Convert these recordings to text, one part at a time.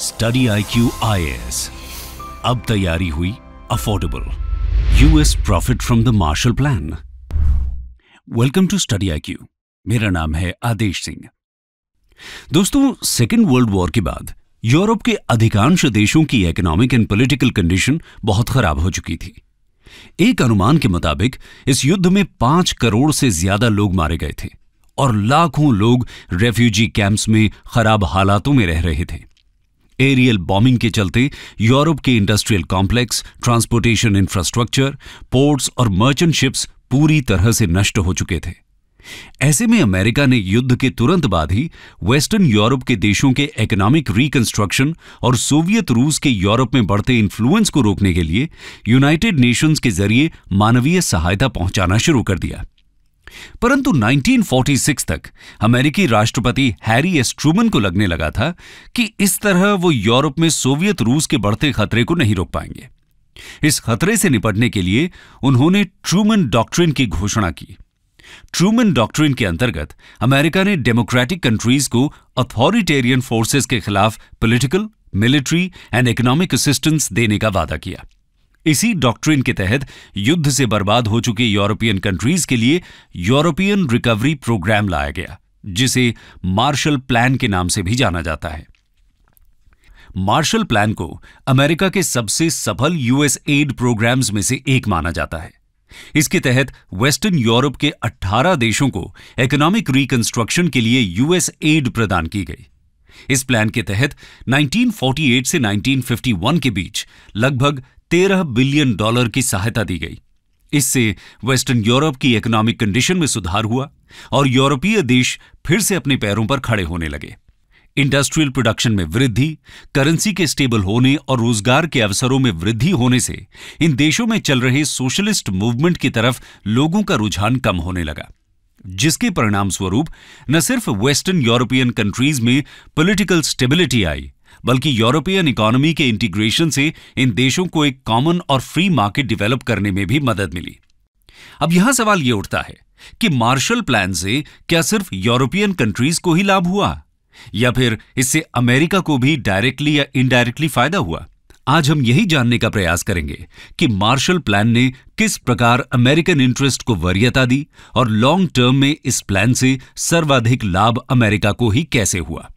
study I Q अब तैयारी हुई affordable US profit from the Marshall plan welcome to study I Q मेरा नाम है आदेश सिंह दोस्तों सेकेंड वर्ल्ड वॉर के बाद यूरोप के अधिकांश देशों की इकोनॉमिक एंड पॉलिटिकल कंडीशन बहुत खराब हो चुकी थी एक अनुमान के मुताबिक इस युद्ध में पांच करोड़ से ज्यादा लोग मारे गए थे और लाखों लोग रेफ्यूजी कैंप्स में खराब हालातों में रह रहे थे एरियल बॉम्बिंग के चलते यूरोप के industrial complex transportation infrastructure ports और मर्चेंट शिप्स पूरी तरह से नष्ट हो चुके थे ऐसे में अमेरिका ने युद्ध के तुरंत बाद ही वेस्टर्न यूरोप के देशों के इकोनॉमिक रिकंस्ट्रक्शन और सोवियत रूस के यूरोप में बढ़ते इन्फ्लुएंस को रोकने के लिए यूनाइटेड नेशंस के जरिए मानवीय सहायता पहुंचाना शुरू कर दिया परंतु 1946 तक अमेरिकी राष्ट्रपति हैरी एस ट्रूमन को लगने लगा था कि इस तरह वो यूरोप में सोवियत रूस के बढ़ते खतरे को नहीं रोक पाएंगे इस खतरे से निपटने के लिए उन्होंने ट्रूमन डॉक्ट्रिन की घोषणा की ट्रूमन डॉक्ट्रिन के अंतर्गत अमेरिका ने डेमोक्रेटिक कंट्रीज को अथॉरिटेरियन फोर्सेस के खिलाफ political military and economic assistance देने का वादा किया इसी डॉक्ट्रिन के तहत युद्ध से बर्बाद हो चुके यूरोपियन कंट्रीज के लिए यूरोपियन रिकवरी प्रोग्राम लाया गया जिसे मार्शल प्लान के नाम से भी जाना जाता है मार्शल प्लान को अमेरिका के सबसे सफल यूएस एड प्रोग्राम्स में से एक माना जाता है इसके तहत वेस्टर्न यूरोप के 18 देशों को इकोनॉमिक रिकंस्ट्रक्शन के लिए यूएस एड प्रदान की गई इस प्लान के तहत 1948 से 1951 के बीच लगभग तेरह बिलियन डॉलर की सहायता दी गई इससे वेस्टर्न यूरोप की इकोनॉमिक कंडीशन में सुधार हुआ और यूरोपीय देश फिर से अपने पैरों पर खड़े होने लगे इंडस्ट्रियल प्रोडक्शन में वृद्धि करेंसी के स्टेबल होने और रोजगार के अवसरों में वृद्धि होने से इन देशों में चल रहे सोशलिस्ट मूवमेंट की तरफ लोगों का रुझान कम होने लगा जिसके परिणाम स्वरूप न सिर्फ वेस्टर्न यूरोपियन कंट्रीज में पॉलिटिकल स्टेबिलिटी आई बल्कि यूरोपियन इकोनॉमी के इंटीग्रेशन से इन देशों को एक कॉमन और फ्री मार्केट डेवलप करने में भी मदद मिली अब यहां सवाल यह उठता है कि मार्शल प्लान से क्या सिर्फ यूरोपियन कंट्रीज को ही लाभ हुआ या फिर इससे अमेरिका को भी डायरेक्टली या इनडायरेक्टली फायदा हुआ आज हम यही जानने का प्रयास करेंगे कि मार्शल प्लान ने किस प्रकार अमेरिकन इंटरेस्ट को वरीयता दी और लॉन्ग टर्म में इस प्लान से सर्वाधिक लाभ अमेरिका को ही कैसे हुआ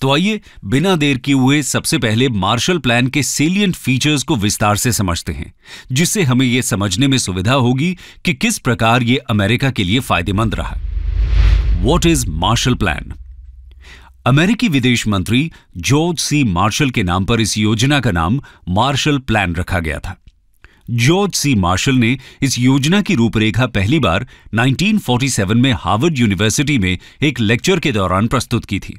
तो आइए बिना देर किए हुए सबसे पहले मार्शल प्लान के सेलियंट फीचर्स को विस्तार से समझते हैं जिससे हमें यह समझने में सुविधा होगी कि किस प्रकार ये अमेरिका के लिए फायदेमंद रहा वॉट इज मार्शल प्लान अमेरिकी विदेश मंत्री जॉर्ज सी मार्शल के नाम पर इस योजना का नाम मार्शल प्लान रखा गया था जॉर्ज सी मार्शल ने इस योजना की रूपरेखा पहली बार 1947 में हार्वर्ड यूनिवर्सिटी में एक लेक्चर के दौरान प्रस्तुत की थी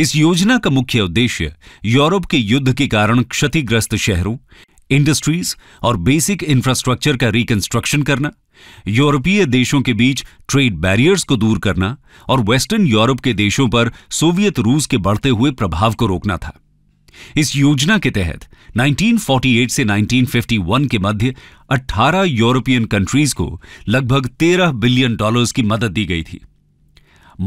इस योजना का मुख्य उद्देश्य यूरोप के युद्ध के कारण क्षतिग्रस्त शहरों इंडस्ट्रीज और बेसिक इंफ्रास्ट्रक्चर का रिकंस्ट्रक्शन करना यूरोपीय देशों के बीच ट्रेड बैरियर्स को दूर करना और वेस्टर्न यूरोप के देशों पर सोवियत रूस के बढ़ते हुए प्रभाव को रोकना था इस योजना के तहत 1948 से 1951 के मध्य 18 यूरोपियन कंट्रीज को लगभग 13 बिलियन डॉलर्स की मदद दी गई थी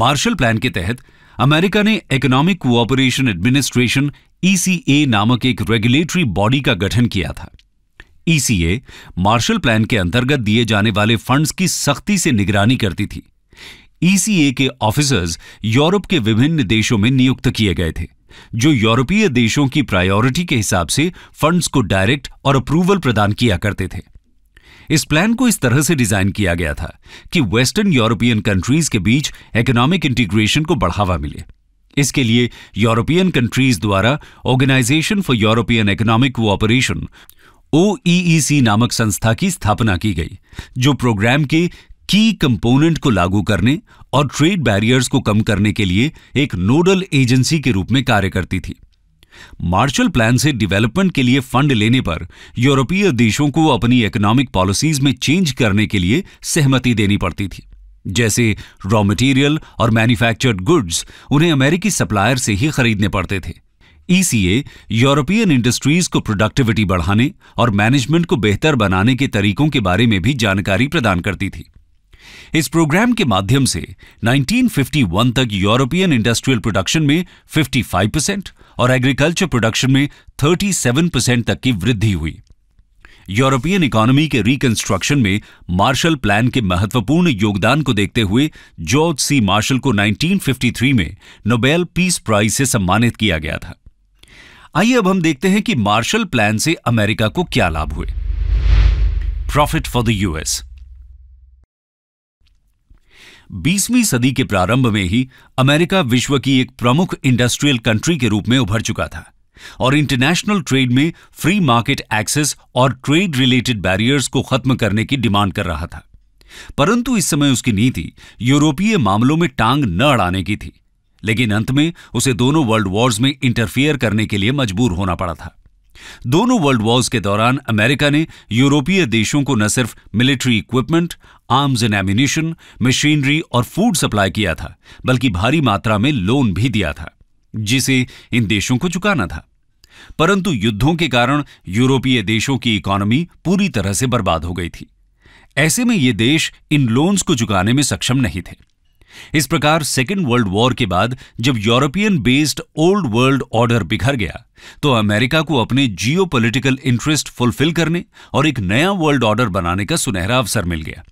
मार्शल प्लान के तहत अमेरिका ने इकोनॉमिक कोऑपरेशन एडमिनिस्ट्रेशन ईसीए नामक एक रेगुलेटरी बॉडी का गठन किया था ईसीए मार्शल प्लान के अंतर्गत दिए जाने वाले फंड्स की सख्ती से निगरानी करती थी ईसीए e के ऑफिसर्स यूरोप के विभिन्न देशों में नियुक्त किए गए थे जो यूरोपीय देशों की प्रायोरिटी के हिसाब से फंड्स को डायरेक्ट और अप्रूवल प्रदान किया करते थे इस प्लान को इस तरह से डिजाइन किया गया था कि वेस्टर्न यूरोपियन कंट्रीज के बीच इकोनॉमिक इंटीग्रेशन को बढ़ावा मिले इसके लिए यूरोपियन कंट्रीज द्वारा organisation for European economic cooperation OEEC नामक संस्था की स्थापना की गई जो प्रोग्राम के की कंपोनेंट को लागू करने और ट्रेड बैरियर्स को कम करने के लिए एक नोडल एजेंसी के रूप में कार्य करती थी मार्शल प्लान से डेवलपमेंट के लिए फंड लेने पर यूरोपीय देशों को अपनी इकोनॉमिक पॉलिसीज में चेंज करने के लिए सहमति देनी पड़ती थी जैसे रॉ मटेरियल और मैन्युफैक्चर्ड गुड्स उन्हें अमेरिकी सप्लायर से ही खरीदने पड़ते थे ईसीए यूरोपियन इंडस्ट्रीज को प्रोडक्टिविटी बढ़ाने और मैनेजमेंट को बेहतर बनाने के तरीकों के बारे में भी जानकारी प्रदान करती थी इस प्रोग्राम के माध्यम से 1951 तक यूरोपियन इंडस्ट्रियल प्रोडक्शन में 55 परसेंट और एग्रीकल्चर प्रोडक्शन में 37 परसेंट तक की वृद्धि हुई यूरोपियन इकोनॉमी के रिकंस्ट्रक्शन में मार्शल प्लान के महत्वपूर्ण योगदान को देखते हुए जॉर्ज सी मार्शल को 1953 में नोबेल पीस प्राइज से सम्मानित किया गया था आइए अब हम देखते हैं कि मार्शल प्लान से अमेरिका को क्या लाभ हुए प्रॉफिट फॉर द यूएस 20वीं सदी के प्रारंभ में ही अमेरिका विश्व की एक प्रमुख इंडस्ट्रियल कंट्री के रूप में उभर चुका था और इंटरनेशनल ट्रेड में फ्री मार्केट एक्सेस और ट्रेड रिलेटेड बैरियर्स को खत्म करने की डिमांड कर रहा था परंतु इस समय उसकी नीति यूरोपीय मामलों में टांग न अड़ाने की थी लेकिन अंत में उसे दोनों वर्ल्ड वॉर्स में इंटरफियर करने के लिए मजबूर होना पड़ा था दोनों वर्ल्ड वॉर्स के दौरान अमेरिका ने यूरोपीय देशों को न सिर्फ military equipment arms and ammunition machinery और फूड सप्लाई किया था बल्कि भारी मात्रा में लोन भी दिया था जिसे इन देशों को चुकाना था परंतु युद्धों के कारण यूरोपीय देशों की इकोनॉमी पूरी तरह से बर्बाद हो गई थी ऐसे में ये देश इन लोन्स को चुकाने में सक्षम नहीं थे इस प्रकार सेकेंड वर्ल्ड वॉर के बाद जब European based old world order बिखर गया तो अमेरिका को अपने पोलिटिकल इंटरेस्ट फुलफिल करने और एक नया वर्ल्ड ऑर्डर बनाने का सुनहरा अवसर मिल गया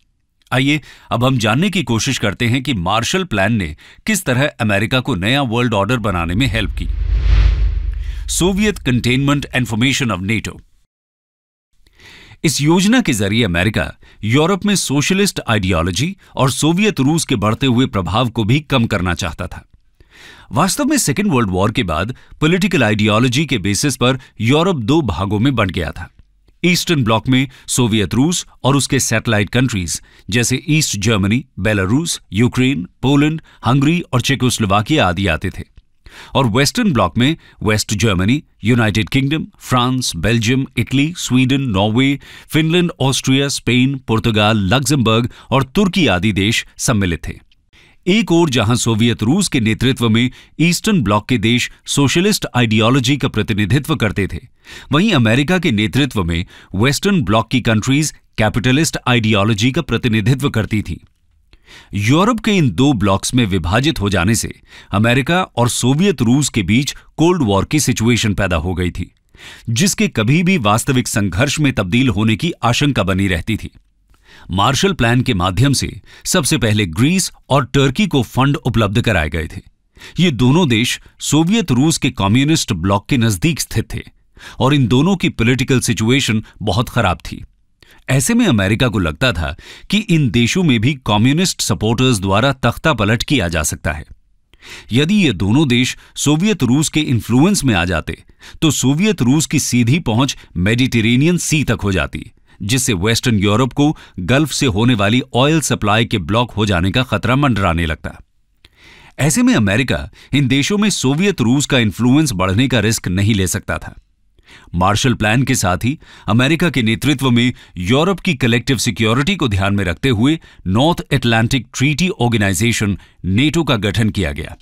आइए अब हम जानने की कोशिश करते हैं कि मार्शल प्लान ने किस तरह अमेरिका को नया वर्ल्ड ऑर्डर बनाने में हेल्प की Soviet containment and formation of NATO इस योजना के जरिए अमेरिका यूरोप में सोशलिस्ट आइडियोलॉजी और सोवियत रूस के बढ़ते हुए प्रभाव को भी कम करना चाहता था वास्तव में सेकेंड वर्ल्ड वॉर के बाद पॉलिटिकल आइडियोलॉजी के बेसिस पर यूरोप दो भागों में बंट गया था ईस्टर्न ब्लॉक में सोवियत रूस और उसके सैटेलाइट कंट्रीज जैसे East Germany Belarus Ukraine Poland Hungary और चेकोस्लोवाकिया आदि आते थे और वेस्टर्न ब्लॉक में West Germany United Kingdom France Belgium Italy Sweden Norway Finland Austria Spain पुर्तगाल लग्जमबर्ग और तुर्की आदि देश सम्मिलित थे एक ओर जहां सोवियत रूस के नेतृत्व में ईस्टर्न ब्लॉक के देश सोशलिस्ट आइडियोलॉजी का प्रतिनिधित्व करते थे वहीं अमेरिका के नेतृत्व में वेस्टर्न ब्लॉक की कंट्रीज कैपिटलिस्ट आइडियोलॉजी का प्रतिनिधित्व करती थीं यूरोप के इन दो ब्लॉक्स में विभाजित हो जाने से अमेरिका और सोवियत रूस के बीच कोल्ड वॉर की सिचुएशन पैदा हो गई थी जिसके कभी भी वास्तविक संघर्ष में तब्दील होने की आशंका बनी रहती थी मार्शल प्लान के माध्यम से सबसे पहले ग्रीस और टर्की को फंड उपलब्ध कराए गए थे ये दोनों देश सोवियत रूस के कम्युनिस्ट ब्लॉक के नजदीक स्थित थे और इन दोनों की पॉलिटिकल सिचुएशन बहुत खराब थी ऐसे में अमेरिका को लगता था कि इन देशों में भी कम्युनिस्ट सपोर्टर्स द्वारा तख्ता पलट किया जा सकता है यदि ये दोनों देश सोवियत रूस के इन्फ्लुएंस में आ जाते तो सोवियत रूस की सीधी पहुंच मेडिटेरेनियन सी तक हो जाती जिससे वेस्टर्न यूरोप को गल्फ से होने वाली ऑयल सप्लाई के ब्लॉक हो जाने का खतरा मंडराने लगता ऐसे में अमेरिका इन देशों में सोवियत रूस का इन्फ्लुएंस बढ़ने का रिस्क नहीं ले सकता था मार्शल प्लान के साथ ही अमेरिका के नेतृत्व में यूरोप की कलेक्टिव सिक्योरिटी को ध्यान में रखते हुए North Atlantic Treaty Organisation NATO का गठन किया गया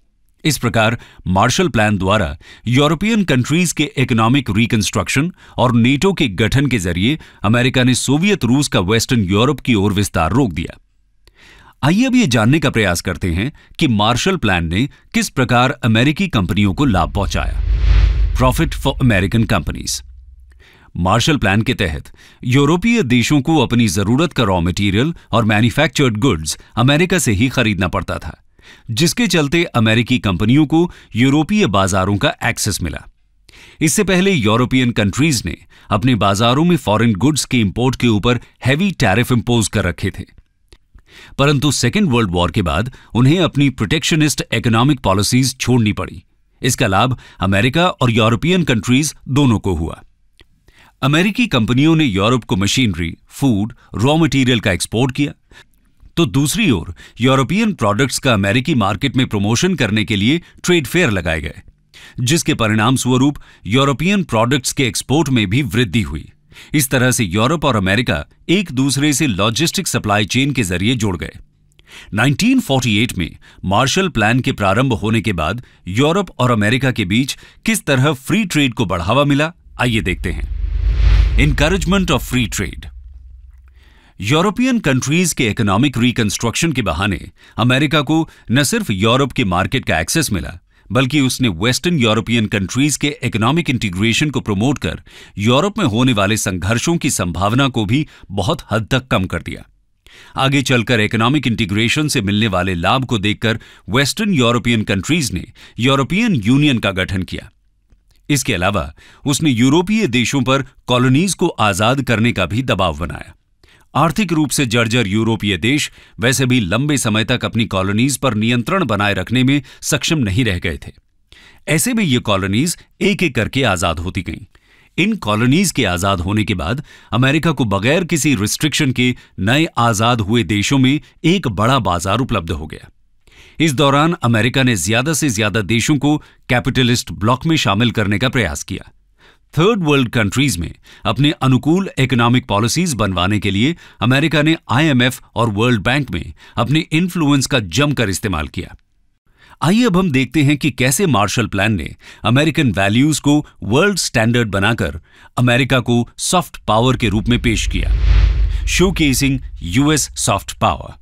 इस प्रकार मार्शल प्लान द्वारा यूरोपियन कंट्रीज के इकोनॉमिक रिकंस्ट्रक्शन और नेटो के गठन के जरिए अमेरिका ने सोवियत रूस का वेस्टर्न यूरोप की ओर विस्तार रोक दिया आइए अब ये जानने का प्रयास करते हैं कि मार्शल प्लान ने किस प्रकार अमेरिकी कंपनियों को लाभ पहुंचाया profit for American companies Marshall plan के तहत यूरोपीय देशों को अपनी जरूरत का रॉ मटेरियल और मैन्युफैक्चर्ड गुड्स अमेरिका से ही खरीदना पड़ता था जिसके चलते अमेरिकी कंपनियों को यूरोपीय बाजारों का एक्सेस मिला इससे पहले यूरोपियन कंट्रीज ने अपने बाजारों में फॉरेन गुड्स के इंपोर्ट के ऊपर हैवी टैरिफ इंपोज कर रखे थे परंतु सेकेंड वर्ल्ड वॉर के बाद उन्हें अपनी प्रोटेक्शनिस्ट इकोनॉमिक पॉलिसीज छोड़नी पड़ी इसका लाभ अमेरिका और यूरोपियन कंट्रीज दोनों को हुआ अमेरिकी कंपनियों ने यूरोप को मशीनरी फूड रॉ मटेरियल का एक्सपोर्ट किया तो दूसरी ओर यूरोपियन प्रोडक्ट्स का अमेरिकी मार्केट में प्रमोशन करने के लिए ट्रेड फेयर लगाए गए जिसके परिणाम स्वरूप यूरोपियन प्रोडक्ट्स के एक्सपोर्ट में भी वृद्धि हुई इस तरह से यूरोप और अमेरिका एक दूसरे से लॉजिस्टिक सप्लाई चेन के जरिए जुड़ गए 1948 में मार्शल प्लान के प्रारंभ होने के बाद यूरोप और अमेरिका के बीच किस तरह फ्री ट्रेड को बढ़ावा मिला आइए देखते हैं encouragement of free trade European countries के इकोनॉमिक रिकंस्ट्रक्शन के बहाने अमेरिका को न सिर्फ यूरोप के मार्केट का एक्सेस मिला बल्कि उसने वेस्टर्न यूरोपियन कंट्रीज के इकोनॉमिक इंटीग्रेशन को प्रमोट कर यूरोप में होने वाले संघर्षों की संभावना को भी बहुत हद तक कम कर दिया आगे चलकर इकोनॉमिक इंटीग्रेशन से मिलने वाले लाभ को देखकर वेस्टर्न यूरोपियन कंट्रीज ने यूरोपियन यूनियन का गठन किया इसके अलावा उसने यूरोपीय देशों पर कॉलोनीज को आजाद करने का भी दबाव बनाया आर्थिक रूप से जर्जर यूरोपीय देश वैसे भी लंबे समय तक अपनी कॉलोनीज पर नियंत्रण बनाए रखने में सक्षम नहीं रह गए थे ऐसे में ये कॉलोनीज एक एक करके आजाद होती गईं इन कॉलोनीज के आजाद होने के बाद अमेरिका को बगैर किसी रिस्ट्रिक्शन के नए आजाद हुए देशों में एक बड़ा बाजार उपलब्ध हो गया इस दौरान अमेरिका ने ज्यादा से ज्यादा देशों को कैपिटलिस्ट ब्लॉक में शामिल करने का प्रयास किया थर्ड वर्ल्ड कंट्रीज में अपने अनुकूल इकोनॉमिक पॉलिसीज बनवाने के लिए अमेरिका ने आईएमएफ और वर्ल्ड बैंक में अपने इन्फ्लुएंस का जमकर इस्तेमाल किया आइए अब हम देखते हैं कि कैसे मार्शल प्लान ने अमेरिकन वैल्यूज को वर्ल्ड स्टैंडर्ड बनाकर अमेरिका को सॉफ्ट पावर के रूप में पेश किया showcasing US soft power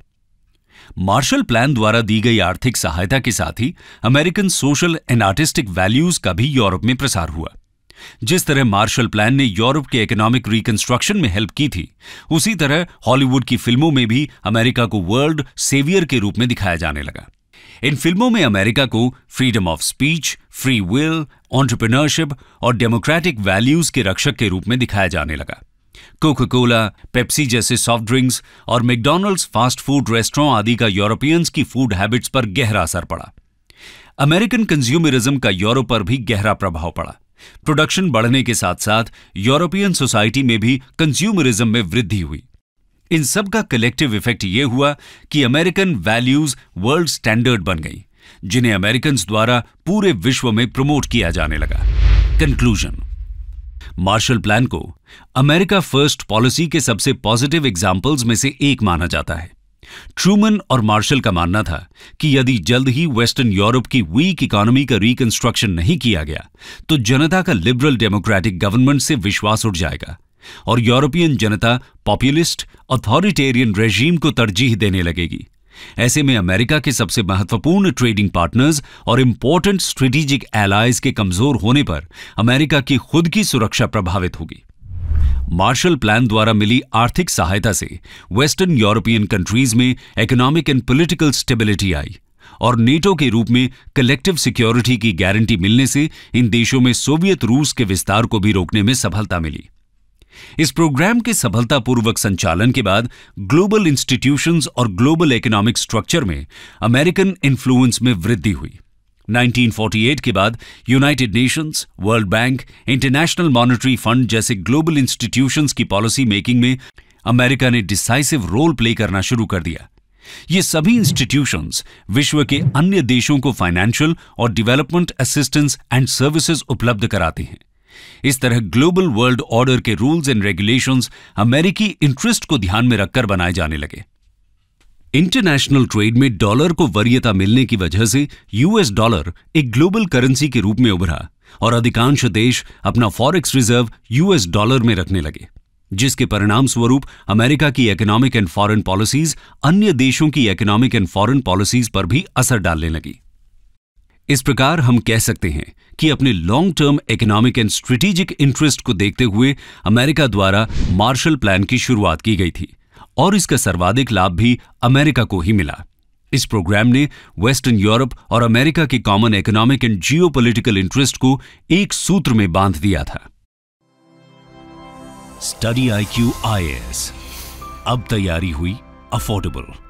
Marshall plan द्वारा दी गई आर्थिक सहायता के साथ ही American social and artistic values का भी यूरोप में प्रसार हुआ जिस तरह मार्शल प्लान ने यूरोप के इकोनॉमिक रिकंस्ट्रक्शन में हेल्प की थी उसी तरह हॉलीवुड की फिल्मों में भी अमेरिका को वर्ल्ड सेवियर के रूप में दिखाया जाने लगा इन फिल्मों में अमेरिका को freedom of speech free will entrepreneurship और डेमोक्रेटिक वैल्यूज के रक्षक के रूप में दिखाया जाने लगा कोको कोला पेप्सी जैसे सॉफ्ट ड्रिंक्स और मैकडोनल्ड्स फास्ट फूड रेस्टोरेंट आदि का यूरोपियंस की फूड हैबिट्स पर गहरा असर पड़ा अमेरिकन कंज्यूमरिज्म का यूरोप पर भी गहरा प्रभाव पड़ा प्रोडक्शन बढ़ने के साथ साथ यूरोपियन सोसाइटी में भी कंज्यूमरिज्म में वृद्धि हुई इन सब का कलेक्टिव इफेक्ट यह हुआ कि अमेरिकन वैल्यूज वर्ल्ड स्टैंडर्ड बन गई जिन्हें अमेरिकन द्वारा पूरे विश्व में प्रमोट किया जाने लगा कंक्लूजन मार्शल प्लान को अमेरिका फर्स्ट पॉलिसी के सबसे पॉजिटिव एग्जाम्पल्स में से एक माना जाता है ट्रूमन और मार्शल का मानना था कि यदि जल्द ही वेस्टर्न यूरोप की वीक इकोनॉमी का रिकंस्ट्रक्शन नहीं किया गया तो जनता का लिबरल डेमोक्रेटिक गवर्नमेंट से विश्वास उठ जाएगा और यूरोपियन जनता पॉपुलिस्ट अथॉरिटेरियन रेजीम को तरजीह देने लगेगी ऐसे में अमेरिका के सबसे महत्वपूर्ण ट्रेडिंग पार्टनर्स और इंपॉर्टेंट स्ट्रेटेजिक एलाइज के कमजोर होने पर अमेरिका की खुद की सुरक्षा प्रभावित होगी मार्शल प्लान द्वारा मिली आर्थिक सहायता से वेस्टर्न यूरोपियन कंट्रीज में इकोनॉमिक एंड पॉलिटिकल स्टेबिलिटी आई और नेटो के रूप में कलेक्टिव सिक्योरिटी की गारंटी मिलने से इन देशों में सोवियत रूस के विस्तार को भी रोकने में सफलता मिली इस प्रोग्राम के सफलतापूर्वक संचालन के बाद ग्लोबल इंस्टीट्यूशंस और ग्लोबल इकोनॉमिक स्ट्रक्चर में अमेरिकन इन्फ्लुएंस में वृद्धि हुई 1948 के बाद United Nations World Bank International Monetary Fund जैसे ग्लोबल इंस्टीट्यूशंस की पॉलिसी मेकिंग में अमेरिका ने डिसाइसिव रोल प्ले करना शुरू कर दिया ये सभी इंस्टीट्यूशंस विश्व के अन्य देशों को फाइनेंशियल और डेवलपमेंट असिस्टेंस एंड सर्विसेज उपलब्ध कराते हैं इस तरह ग्लोबल वर्ल्ड ऑर्डर के रूल्स एंड रेगुलेशंस अमेरिकी इंटरेस्ट को ध्यान में रखकर बनाए जाने लगे इंटरनेशनल ट्रेड में डॉलर को वरीयता मिलने की वजह से यूएस डॉलर एक ग्लोबल करेंसी के रूप में उभरा और अधिकांश देश अपना फॉरेक्स रिजर्व यूएस डॉलर में रखने लगे जिसके परिणाम स्वरूप अमेरिका की इकोनॉमिक एंड फॉरेन पॉलिसीज अन्य देशों की इकोनॉमिक एंड फॉरेन पॉलिसीज पर भी असर डालने लगी इस प्रकार हम कह सकते हैं कि अपने long term economic and strategic interest को देखते हुए अमेरिका द्वारा मार्शल प्लान की शुरुआत की गई थी और इसका सर्वाधिक लाभ भी अमेरिका को ही मिला इस प्रोग्राम ने वेस्टर्न यूरोप और अमेरिका के common economic and geopolitical interest को एक सूत्र में बांध दिया था study I Q I S अब तैयारी हुई अफोर्डेबल